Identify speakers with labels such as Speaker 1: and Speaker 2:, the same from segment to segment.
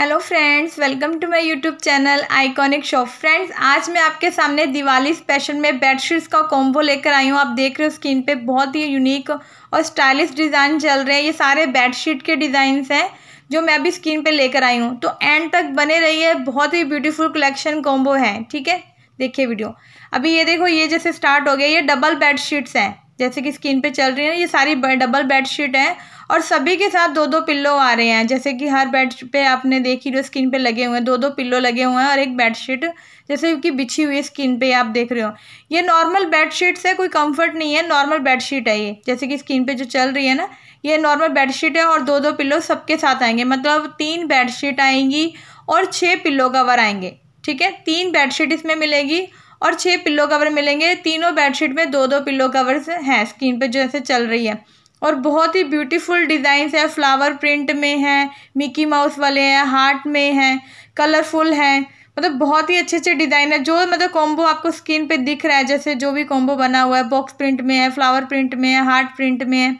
Speaker 1: hello friends welcome to my YouTube channel iconic shop friends आज मैं आपके सामने दिवाली स्पेशल में शीट्स का कॉम्बो लेकर आई हूँ आप देख रहे हो स्क्रीन पे बहुत ही यूनिक और स्टाइलिश डिज़ाइन चल रहे हैं ये सारे बेडशीट के डिज़ाइंस हैं जो मैं अभी स्क्रीन पे लेकर आई हूँ तो एंड तक बने है बहुत ही ब्यूटीफुल कलेक्शन कॉम्बो है ठीक है देखिए वीडियो अभी ये देखो ये जैसे स्टार्ट हो गया ये डबल शीट्स हैं जैसे कि स्क्रीन पर चल रही है ये सारी डबल शीट हैं और सभी के साथ दो दो पिल्लो आ रहे हैं जैसे कि हर बेड पे आपने देखी जो स्किन पे लगे हुए हैं दो दो पिल्लो लगे हुए हैं और एक बेडशीट जैसे कि बिछी हुई स्किन पे आप देख रहे हो ये नॉर्मल बेडशीट से कोई कंफर्ट नहीं है नॉर्मल बेडशीट है ये जैसे कि स्किन पे जो चल रही है ना ये नॉर्मल बेडशीट है और दो दो पिल्लो सबके साथ आएंगे मतलब तीन बेडशीट आएंगी और छः पिल्लो कवर आएंगे ठीक है तीन बेडशीट इसमें मिलेगी और छः पिल्लो कवर मिलेंगे तीनों बेडशीट में दो दो पिल्लो कवर्स हैं स्किन पर जैसे चल रही है और बहुत ही ब्यूटीफुल डिज़ाइंस है फ्लावर प्रिंट में है मिकी माउस वाले हैं हार्ट में हैं कलरफुल हैं मतलब बहुत ही अच्छे अच्छे डिज़ाइन है जो मतलब कॉम्बो आपको स्किन पे दिख रहा है जैसे जो भी कॉम्बो बना हुआ है बॉक्स प्रिंट में है फ्लावर प्रिंट में है हार्ट प्रिंट में है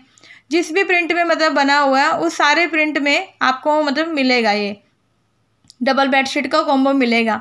Speaker 1: जिस भी प्रिंट में मतलब बना हुआ है उस सारे प्रिंट में आपको मतलब मिलेगा ये डबल बेडशीट का कॉम्बो मिलेगा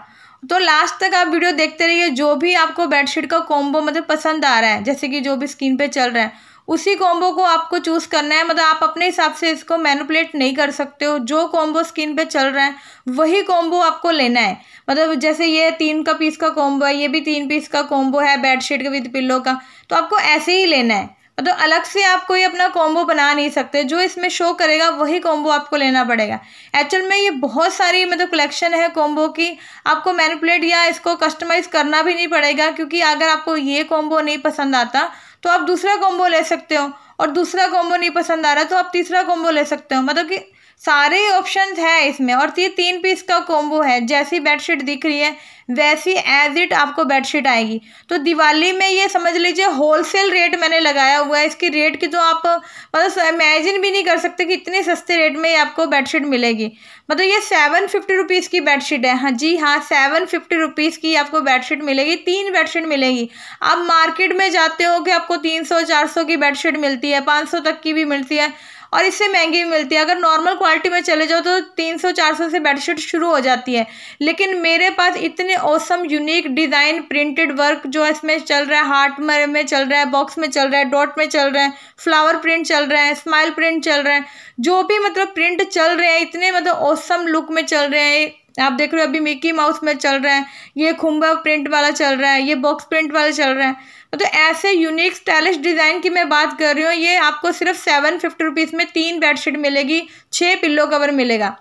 Speaker 1: तो लास्ट तक आप वीडियो देखते रहिए जो भी आपको बेडशीट का कॉम्बो मतलब पसंद आ रहा है जैसे कि जो भी स्किन पर चल रहा है उसी कॉम्बो को आपको चूज़ करना है मतलब आप अपने हिसाब से इसको मैनुपलेट नहीं कर सकते हो जो कॉम्बो स्किन पे चल रहा है वही कॉम्बो आपको लेना है मतलब जैसे ये तीन का पीस का कॉम्बो है ये भी तीन पीस का कॉम्बो है बेडशीट का विद पिल्लो का तो आपको ऐसे ही लेना है मतलब अलग से आप कोई अपना कॉम्बो बना नहीं सकते जो इसमें शो करेगा वही कॉम्बो आपको लेना पड़ेगा एक्चुअल में ये बहुत सारी मतलब कलेक्शन है कॉम्बो की आपको मैनिपुलेट या इसको कस्टमाइज़ करना भी नहीं पड़ेगा क्योंकि अगर आपको ये कॉम्बो नहीं पसंद आता तो आप दूसरा कॉम्बो ले सकते हो और दूसरा कॉम्बो नहीं पसंद आ रहा तो आप तीसरा कॉम्बो ले सकते हो मतलब कि सारे ऑप्शन है इसमें और ये तीन पीस का कॉम्बो है जैसी बेडशीट दिख रही है वैसी एज इट आपको बेडशीट आएगी तो दिवाली में ये समझ लीजिए होलसेल रेट मैंने लगाया हुआ है इसकी रेट की तो आप मतलब इमेजिन भी नहीं कर सकते कि इतने सस्ते रेट में ये आपको बेडशीट मिलेगी मतलब ये सेवन फिफ्टी रुपीज़ की बेडशीट है हाँ जी हाँ सेवन फिफ्टी रुपीज़ की आपको बेडशीट मिलेगी तीन बेडशीट मिलेगी आप मार्केट में जाते हो कि आपको तीन सौ चार सौ की बेडशीट मिलती है पाँच सौ तक की भी मिलती है और इससे महंगी भी मिलती है अगर नॉर्मल क्वालिटी में चले जाओ तो तीन सौ चार सौ से बेडशीट शुरू हो जाती है लेकिन मेरे पास इतने awesome unique design printed work जो इसमें चल रहा है हार्ट में चल रहा है बॉक्स में चल रहा है डॉट में चल रहे हैं फ्लावर प्रिंट चल रहे हैं स्माइल प्रिंट चल रहे हैं जो भी मतलब प्रिंट चल रहे हैं इतने मतलब औसम लुक में चल रहे हैं आप देख रहे हो अभी मिकी माउस में चल रहा है ये खुम्बा प्रिंट वाला चल रहा है ये बॉक्स प्रिंट वाला चल रहा है मतलब तो ऐसे यूनिक स्टाइलिश डिज़ाइन की मैं बात कर रही हूँ ये आपको सिर्फ सेवन फिफ्टी रुपीज़ में तीन बेडशीट मिलेगी छः पिल्लो कवर मिलेगा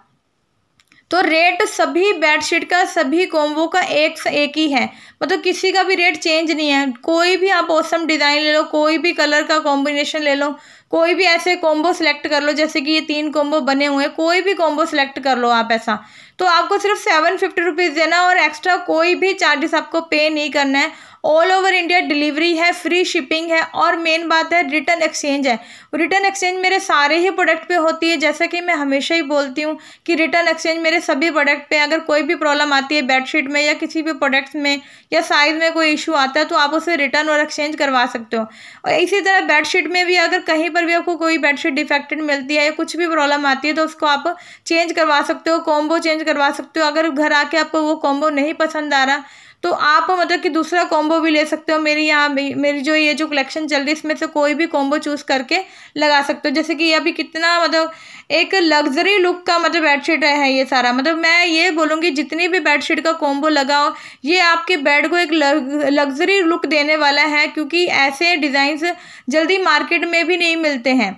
Speaker 1: तो रेट सभी बेडशीट का सभी कॉम्बो का एक से एक ही है मतलब किसी का भी रेट चेंज नहीं है कोई भी आप औसम डिज़ाइन ले लो कोई भी कलर का कॉम्बिनेशन ले लो कोई भी ऐसे कॉम्बो सेलेक्ट कर लो जैसे कि ये तीन कॉम्बो बने हुए हैं कोई भी कॉम्बो सेलेक्ट कर लो आप ऐसा तो आपको सिर्फ सेवन फिफ्टी रुपीज़ देना और एक्स्ट्रा कोई भी चार्जेस आपको पे नहीं करना है ऑल ओवर इंडिया डिलीवरी है फ्री शिपिंग है और मेन बात है रिटर्न एक्सचेंज है रिटर्न एक्सचेंज मेरे सारे ही प्रोडक्ट पे होती है जैसा कि मैं हमेशा ही बोलती हूँ कि रिटर्न एक्सचेंज मेरे सभी प्रोडक्ट पे अगर कोई भी प्रॉब्लम आती है बेडशीट में या किसी भी प्रोडक्ट्स में या साइज़ में कोई इशू आता है तो आप उसे रिटर्न और एक्सचेंज करवा सकते हो और इसी तरह बेडशीट में भी अगर कहीं पर भी आपको कोई बेडशीट डिफेक्टेड मिलती है या कुछ भी प्रॉब्लम आती है तो उसको आप चेंज करवा सकते हो कॉम्बो चेंज करवा सकते हो अगर घर आके आपको वो कॉम्बो नहीं पसंद आ रहा तो आप मतलब कि दूसरा कॉम्बो भी ले सकते हो मेरी यहाँ मेरी जो ये जो कलेक्शन चल रही है इसमें से कोई भी कॉम्बो चूज़ करके लगा सकते हो जैसे कि ये अभी कितना मतलब एक लग्जरी लुक का मतलब बेडशीट है ये सारा मतलब मैं ये बोलूँगी जितनी भी बेडशीट का कॉम्बो लगाओ ये आपके बेड को एक लग्जरी लुक देने वाला है क्योंकि ऐसे डिज़ाइंस जल्दी मार्केट में भी नहीं मिलते हैं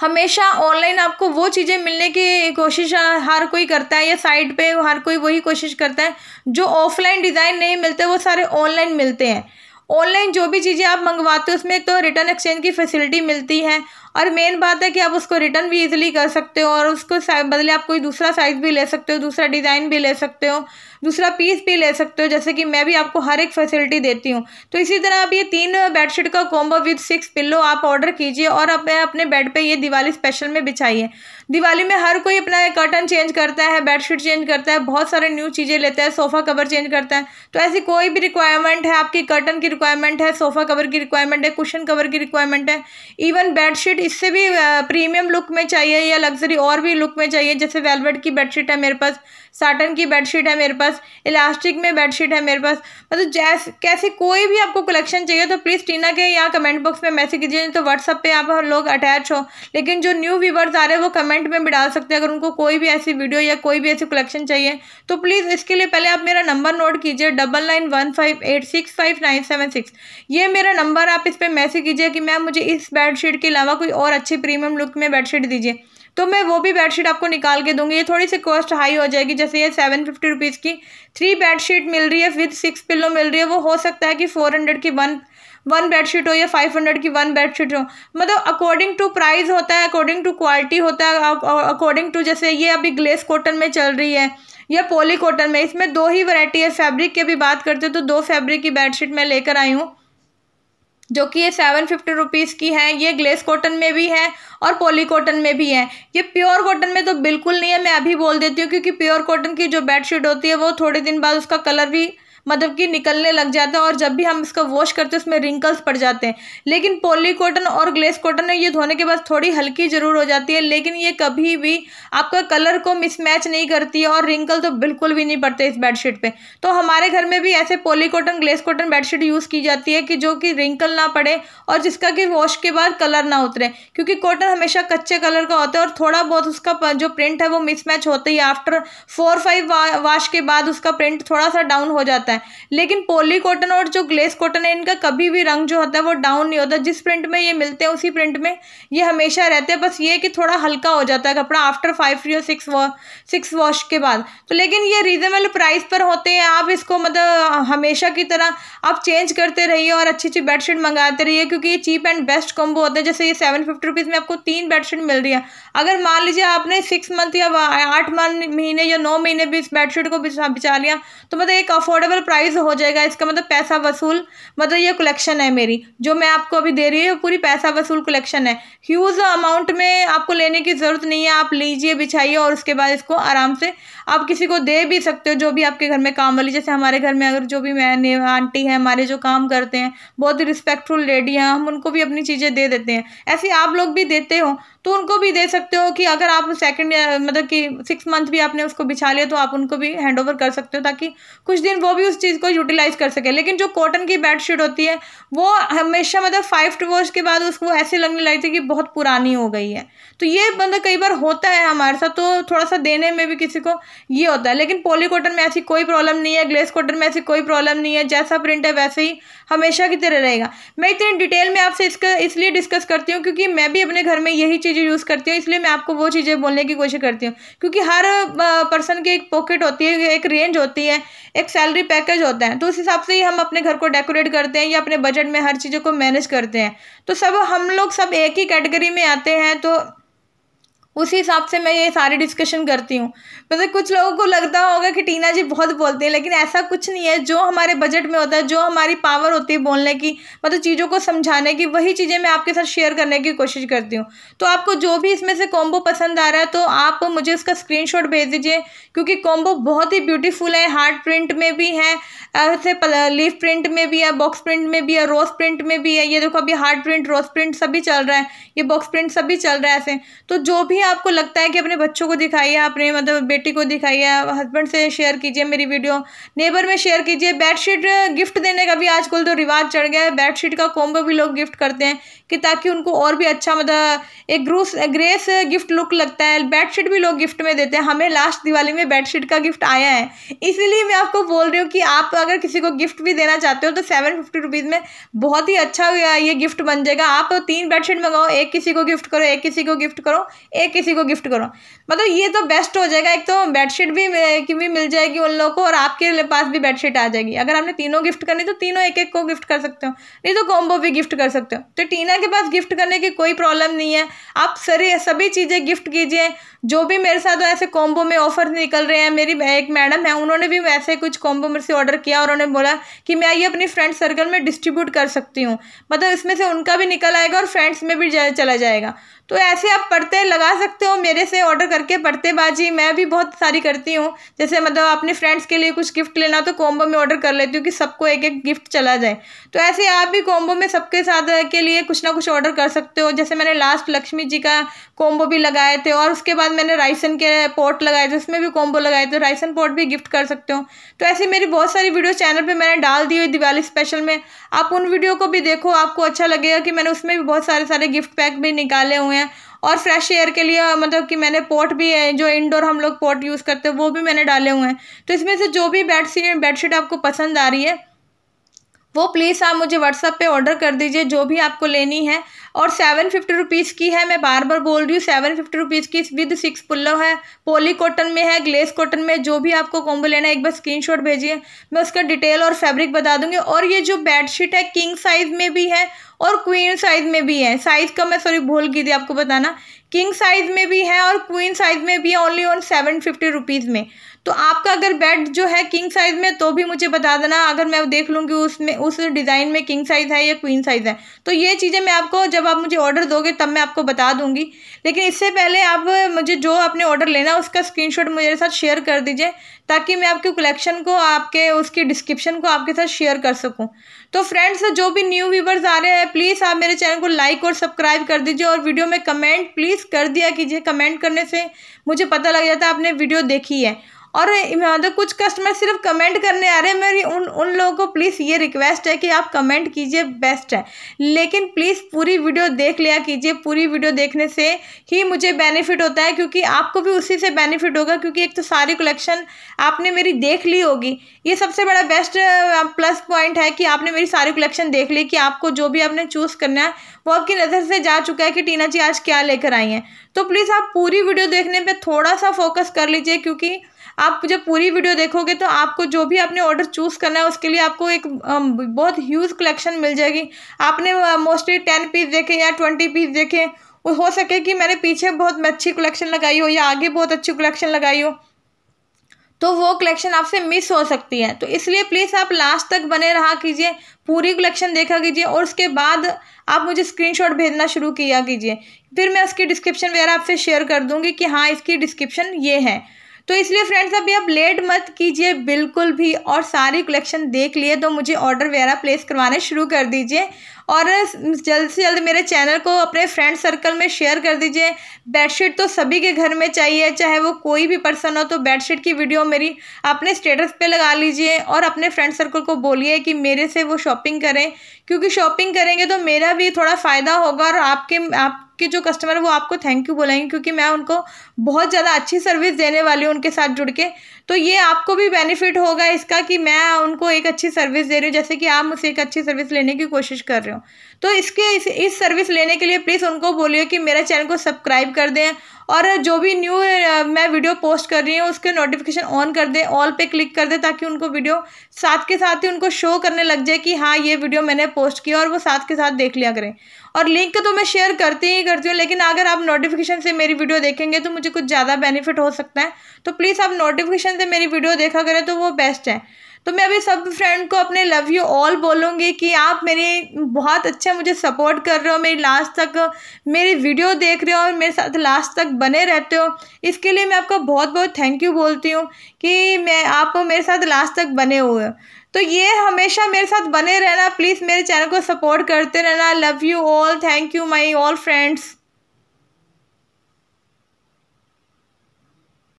Speaker 1: हमेशा ऑनलाइन आपको वो चीज़ें मिलने की कोशिश हर कोई करता है या साइट पे हर कोई वही कोशिश करता है जो ऑफलाइन डिज़ाइन नहीं मिलते वो सारे ऑनलाइन मिलते हैं ऑनलाइन जो भी चीज़ें आप मंगवाते हो उसमें तो रिटर्न एक्सचेंज की फैसिलिटी मिलती है और मेन बात है कि आप उसको रिटर्न भी इजीली कर सकते हो और उसको बदले आप कोई दूसरा साइज़ भी ले सकते हो दूसरा डिज़ाइन भी ले सकते हो दूसरा पीस भी ले सकते हो जैसे कि मैं भी आपको हर एक फैसिलिटी देती हूँ तो इसी तरह आप ये तीन बेडशीट का कॉम्बो विद सिक्स पिल्लो आप ऑर्डर कीजिए और आप अपने बेड पर ये दिवाली स्पेशल में बिछाइए दिवाली में हर कोई अपना कर्टन चेंज करता है बेडशीट चेंज करता है बहुत सारे न्यू चीज़ें लेता है सोफ़ा कवर चेंज करता है तो ऐसी कोई भी रिक्वायरमेंट है आपकी कर्टन की रिक्वायरमेंट है सोफ़ा कवर की रिक्वायरमेंट है कुशन कवर की रिक्वायरमेंट है इवन बेडशीट बेडशीट इससे भी प्रीमियम uh, लुक में चाहिए या लग्जरी और भी लुक में चाहिए जैसे वेलवेट की बेडशीट है मेरे पास साटन की बेडशीट है मेरे पास इलास्टिक में बेडशीट है मेरे पास मतलब जैस कैसे कोई भी आपको कलेक्शन चाहिए तो प्लीज़ टीना के यहाँ कमेंट बॉक्स में मैसेज कीजिए नहीं तो व्हाट्सअप पे आप लोग अटैच हो लेकिन जो न्यू व्यूवर्स आ रहे हैं वो कमेंट में भी डाल सकते हैं अगर उनको कोई भी ऐसी वीडियो या कोई भी ऐसी कलेक्शन चाहिए तो प्लीज़ इसके लिए पहले आप मेरा नंबर नोट कीजिए double nine one five eight six five nine seven six ये मेरा नंबर आप इस पर मैसेज कीजिए कि मैम मुझे इस बेडशीट के अलावा कोई और अच्छी प्रीमियम लुक में बेडशीट दीजिए तो मैं वो भी बेडशीट आपको निकाल के दूंगी ये थोड़ी सी कॉस्ट हाई हो जाएगी जैसे ये सेवन फिफ्टी रुपीज़ की थ्री बेडशीट मिल रही है विद सिक्स पिल्लो मिल रही है वो हो सकता है कि फोर हंड्रेड की वन वन बेडशीट हो या फाइव हंड्रेड की वन बेडशीट हो मतलब अकॉर्डिंग टू प्राइस होता है अकॉर्डिंग टू क्वालिटी होता है अकॉर्डिंग टू जैसे ये अभी ग्लेस कॉटन में चल रही है या पोली कॉटन में इसमें दो ही वैरायटी है फैब्रिक की भी बात करते हैं तो दो फैब्रिक की बेडशीट मैं लेकर आई हूँ जो कि ये सेवन फिफ्टी रुपीज़ की है ये ग्लेस कॉटन में भी है और पॉली कॉटन में भी है ये प्योर कॉटन में तो बिल्कुल नहीं है मैं अभी बोल देती हूँ क्योंकि प्योर कॉटन की जो बेडशीट होती है वो थोड़े दिन बाद उसका कलर भी मतलब कि निकलने लग जाता है और जब भी हम इसका वॉश करते हैं उसमें रिंकल्स पड़ जाते हैं लेकिन पोली कॉटन और ग्लेस कॉटन है ये धोने के बाद थोड़ी हल्की ज़रूर हो जाती है लेकिन ये कभी भी आपका कलर को मिसमैच नहीं करती है और रिंकल तो बिल्कुल भी नहीं पड़ते इस बेडशीट पर तो हमारे घर में भी ऐसे poly cotton glace cotton bedsheet use की जाती है कि जो कि रिंकल ना पड़े और जिसका कि वॉश के बाद कलर ना उतरे क्योंकि कॉटन हमेशा कच्चे कलर का होता है और थोड़ा बहुत उसका जो प्रिंट है वो मिसमैच होता ही आफ्टर फोर फाइव वाश के बाद उसका प्रिंट थोड़ा सा डाउन हो जाता है जाता है लेकिन पोली कॉटन और जो ग्लेस कॉटन है इनका कभी भी रंग जो होता है वो डाउन नहीं होता जिस प्रिंट में ये मिलते हैं उसी प्रिंट में ये हमेशा रहते हैं बस ये कि थोड़ा हल्का हो जाता है कपड़ा आफ्टर फाइव या सिक्स सिक्स वॉश के बाद तो लेकिन ये रीज़नेबल प्राइस पर होते हैं आप इसको मतलब हमेशा की तरह आप चेंज करते रहिए और अच्छी अच्छी बेडशीट मंगाते रहिए क्योंकि ये चीप एंड बेस्ट कॉम्बो होता है जैसे ये सेवन फिफ्टी में आपको तीन बेडशीट मिल रही है अगर मान लीजिए आपने सिक्स मंथ या आठ महीने या नौ महीने भी इस बेडशीट को बिछा लिया तो मतलब एक अफोर्डेबल वसूल प्राइस हो जाएगा इसका मतलब पैसा वसूल मतलब ये कलेक्शन है मेरी जो मैं आपको अभी दे रही हूँ पूरी पैसा वसूल कलेक्शन है ह्यूज अमाउंट में आपको लेने की ज़रूरत नहीं है आप लीजिए बिछाइए और उसके बाद इसको आराम से आप किसी को दे भी सकते हो जो भी आपके घर में काम वाली जैसे हमारे घर में अगर जो भी मैंने आंटी हैं हमारे जो काम करते हैं बहुत ही रिस्पेक्टफुल लेडी हैं हम उनको भी अपनी चीज़ें दे देते हैं ऐसे आप लोग भी देते हो तो उनको भी दे सकते हो कि अगर आप सेकेंड मतलब कि सिक्स मंथ भी आपने उसको बिछा लिया तो आप उनको भी हैंड ओवर कर सकते हो ताकि कुछ दिन वो भी उस चीज़ को यूटिलाइज़ कर सके लेकिन जो कॉटन की बेडशीट होती है वो हमेशा मतलब फाइव टू वर्ष के बाद उसको ऐसे लगने लगी थी कि बहुत पुरानी हो गई है तो ये मतलब कई बार होता है हमारे साथ तो थोड़ा सा देने में भी किसी को ये होता है लेकिन पोली कॉटन में ऐसी कोई प्रॉब्लम नहीं है ग्लेस कॉटन में ऐसी कोई प्रॉब्लम नहीं है जैसा प्रिंट है वैसे ही हमेशा की तरह रहेगा मैं इतनी डिटेल में आपसे इसका इसलिए डिस्कस करती हूँ क्योंकि मैं भी अपने घर में यही चीज़ें यूज़ करती हूँ इसलिए मैं आपको वो चीज़ें बोलने की कोशिश करती हूँ क्योंकि हर पर्सन की एक पॉकेट होती है एक रेंज होती है एक सैलरी पैकेज होता है तो उस हिसाब से ही हम अपने घर को डेकोरेट करते हैं या अपने बजट में हर चीज़ों को मैनेज करते हैं तो सब हम लोग सब एक ही कैटेगरी में आते हैं तो उसी हिसाब से मैं ये सारी डिस्कशन करती हूँ मतलब कुछ लोगों को लगता होगा कि टीना जी बहुत बोलते हैं लेकिन ऐसा कुछ नहीं है जो हमारे बजट में होता है जो हमारी पावर होती है बोलने की मतलब चीज़ों को समझाने की वही चीज़ें मैं आपके साथ शेयर करने की कोशिश करती हूँ तो आपको जो भी इसमें से कॉम्बो पसंद आ रहा है तो आप मुझे उसका स्क्रीन भेज दीजिए क्योंकि कॉम्बो बहुत ही ब्यूटीफुल है हार्ड प्रिंट में भी है ऐसे लीफ प्रिंट में भी है बॉक्स प्रिंट में भी है रोज प्रिंट में भी है ये देखो अभी हार्ड प्रिंट रोज प्रिंट सभी चल रहा है ये बॉक्स प्रिंट सभी चल रहा है ऐसे तो जो भी ही आपको लगता है कि अपने बच्चों को दिखाइए अपने मतलब बेटी को दिखाइए हस्बैंड से शेयर कीजिए मेरी वीडियो नेबर में शेयर कीजिए बेडशीट गिफ्ट देने का भी आजकल तो रिवाज चढ़ गया है बेडशीट का कॉम्बो भी लोग गिफ्ट करते हैं कि ताकि उनको और भी अच्छा मतलब एक ग्रूस ग्रेस गिफ्ट लुक लगता है बेडशीट भी लोग गिफ्ट में देते हैं हमें लास्ट दिवाली में बेडशीट का गिफ्ट आया है इसीलिए मैं आपको बोल रही हूँ कि आप अगर किसी को गिफ्ट भी देना चाहते हो तो सेवन फिफ्टी रुपीज़ में बहुत ही अच्छा ये गिफ्ट बन जाएगा आप तीन बेडशीट मंगाओ एक किसी को गिफ्ट करो एक किसी को गिफ्ट करो एक किसी को गिफ्ट करो मतलब ये तो बेस्ट हो जाएगा एक तो बेडशीट भी की भी मिल जाएगी उन लोगों को और आपके पास भी बेडशीट आ जाएगी अगर आपने तीनों गिफ्ट करनी तो तीनों एक एक को गिफ्ट कर सकते हो नहीं तो कॉम्बो भी गिफ्ट कर सकते हो तो टीना के पास गिफ्ट करने की कोई प्रॉब्लम नहीं है आप सारी सभी चीज़ें गिफ्ट कीजिए जो भी मेरे साथ ऐसे कॉम्बो में ऑफर निकल रहे हैं मेरी एक मैडम है उन्होंने भी वैसे कुछ कॉम्बो मेरे से ऑर्डर किया और उन्होंने बोला कि मैं ये अपनी फ्रेंड सर्कल में डिस्ट्रीब्यूट कर सकती हूँ मतलब इसमें से उनका भी निकल आएगा और फ्रेंड्स में भी चला जाएगा तो ऐसे आप पढ़ते लगा सकते हो मेरे से ऑर्डर करके पढ़ते बाजी मैं भी बहुत सारी करती हूँ जैसे मतलब अपने फ्रेंड्स के लिए कुछ गिफ्ट लेना तो कॉम्बो में ऑर्डर कर लेती हूँ कि सबको एक एक गिफ्ट चला जाए तो ऐसे आप भी कॉम्बो में सबके साथ के लिए कुछ ना कुछ ऑर्डर कर सकते हो जैसे मैंने लास्ट लक्ष्मी जी का कॉम्बो भी लगाए थे और उसके बाद बाद मैंने राइसन के पॉट लगाए थे उसमें भी कॉम्बो लगाए थे राइसन पॉट भी गिफ्ट कर सकते हो तो ऐसी मेरी बहुत सारी वीडियो चैनल पे मैंने डाल दी हुई दिवाली स्पेशल में आप उन वीडियो को भी देखो आपको अच्छा लगेगा कि मैंने उसमें भी बहुत सारे सारे गिफ्ट पैक भी निकाले हुए हैं और फ्रेश एयर के लिए मतलब कि मैंने पॉट भी है जो इंडोर हम लोग पॉट यूज़ करते हैं वो भी मैंने डाले हुए हैं तो इसमें से जो भी बेडशीट बेडशीट आपको पसंद आ रही है वो प्लीज़ आप मुझे व्हाट्सअप पे ऑर्डर कर दीजिए जो भी आपको लेनी है और सेवन फिफ्टी रुपीज़ की है मैं बार बार बोल रही हूँ सेवन फिफ्टी रुपीज़ की विद सिक्स पुल्लो है पोली कॉटन में है ग्लेस कॉटन में जो भी आपको कॉम्बो लेना है एक बार स्क्रीनशॉट भेजिए मैं उसका डिटेल और फैब्रिक बता दूँगी और ये जो बेडशीट है किंग साइज़ में भी है और क्वीन साइज़ में भी है साइज़ का मैं सॉरी भूल गई थी आपको बताना किंग साइज़ में भी है और क्वीन साइज़ में भी है only on seven fifty rupees में तो आपका अगर बेड जो है किंग साइज़ में तो भी मुझे बता देना अगर मैं देख लूँगी उसमें उस डिज़ाइन में किंग साइज़ है या क्वीन साइज़ है तो ये चीज़ें मैं आपको जब आप मुझे ऑर्डर दोगे तब मैं आपको बता दूंगी लेकिन इससे पहले आप मुझे जो आपने ऑर्डर लेना उसका स्क्रीनशॉट मेरे साथ शेयर कर दीजिए ताकि मैं आपके कलेक्शन को आपके उसकी डिस्क्रिप्शन को आपके साथ शेयर कर सकूँ तो फ्रेंड्स जो भी न्यू व्यूवर्स आ रहे हैं प्लीज़ आप मेरे चैनल को लाइक और सब्सक्राइब कर दीजिए और वीडियो में कमेंट प्लीज़ कर दिया कीजिए कमेंट करने से मुझे पता लग जाता है आपने वीडियो देखी है और मतलब तो कुछ कस्टमर सिर्फ कमेंट करने आ रहे हैं मेरी उन उन लोगों को प्लीज़ ये रिक्वेस्ट है कि आप कमेंट कीजिए बेस्ट है लेकिन प्लीज़ पूरी वीडियो देख लिया कीजिए पूरी वीडियो देखने से ही मुझे बेनिफिट होता है क्योंकि आपको भी उसी से बेनिफिट होगा क्योंकि एक तो सारी कलेक्शन आपने मेरी देख ली होगी ये सबसे बड़ा बेस्ट प्लस पॉइंट है कि आपने मेरी सारी कलेक्शन देख ली कि आपको जो भी आपने चूज़ करना है वो आपकी नज़र से जा चुका है कि टीना जी आज क्या लेकर आई हैं तो प्लीज़ आप पूरी वीडियो देखने पर थोड़ा सा फोकस कर लीजिए क्योंकि आप जब पूरी वीडियो देखोगे तो आपको जो भी आपने ऑर्डर चूज़ करना है उसके लिए आपको एक बहुत ह्यूज कलेक्शन मिल जाएगी आपने मोस्टली टेन पीस देखे या ट्वेंटी पीस देखे हो सके कि मैंने पीछे बहुत अच्छी कलेक्शन लगाई हो या आगे बहुत अच्छी कलेक्शन लगाई हो तो वो कलेक्शन आपसे मिस हो सकती है तो इसलिए प्लीज़ आप लास्ट तक बने रहा कीजिए पूरी कलेक्शन देखा कीजिए और उसके बाद आप मुझे स्क्रीनशॉट भेजना शुरू किया कीजिए फिर मैं उसकी डिस्क्रिप्शन वगैरह आपसे शेयर कर दूंगी कि हाँ इसकी डिस्क्रिप्शन ये है तो इसलिए फ्रेंड्स अभी आप लेट मत कीजिए बिल्कुल भी और सारी कलेक्शन देख लिए तो मुझे ऑर्डर वगैरह प्लेस करवाने शुरू कर दीजिए और जल्द से जल्द मेरे चैनल को अपने फ्रेंड सर्कल में शेयर कर दीजिए बेडशीट तो सभी के घर में चाहिए चाहे वो कोई भी पर्सन हो तो बेडशीट की वीडियो मेरी अपने स्टेटस पे लगा लीजिए और अपने फ्रेंड सर्कल को बोलिए कि मेरे से वो शॉपिंग करें क्योंकि शॉपिंग करेंगे तो मेरा भी थोड़ा फ़ायदा होगा और आपके आप के जो कस्टमर वो आपको थैंक यू बोलेंगे क्योंकि मैं उनको बहुत ज़्यादा अच्छी सर्विस देने वाली हूँ उनके साथ जुड़ के तो ये आपको भी बेनिफिट होगा इसका कि मैं उनको एक अच्छी सर्विस दे रही हूँ जैसे कि आप मुझसे एक अच्छी सर्विस लेने की कोशिश कर रहे हो तो इसके इस, इस सर्विस लेने के लिए प्लीज़ उनको बोलिए कि मेरे चैनल को सब्सक्राइब कर दें और जो भी न्यू मैं वीडियो पोस्ट कर रही हूँ उसके नोटिफिकेशन ऑन कर दें ऑल पे क्लिक कर दें ताकि उनको वीडियो साथ के साथ ही उनको शो करने लग जाए कि हाँ ये वीडियो मैंने पोस्ट किया और वो साथ के साथ देख लिया करें और लिंक तो मैं शेयर करती ही करती हूँ लेकिन अगर आप नोटिफिकेशन से मेरी वीडियो देखेंगे तो मुझे कुछ ज़्यादा बेनिफिट हो सकता है तो प्लीज़ आप नोटिफिकेशन से मेरी वीडियो देखा करें तो वो बेस्ट है तो मैं अभी सब फ्रेंड को अपने लव यू ऑल बोलूँगी कि आप मेरे बहुत अच्छा मुझे सपोर्ट कर रहे हो मेरी लास्ट तक मेरी वीडियो देख रहे हो और मेरे साथ लास्ट तक बने रहते हो इसके लिए मैं आपका बहुत बहुत थैंक यू बोलती हूँ कि मैं आप मेरे साथ लास्ट तक बने हुए तो ये हमेशा मेरे साथ बने रहना प्लीज़ मेरे चैनल को सपोर्ट करते रहना love you all thank you my all friends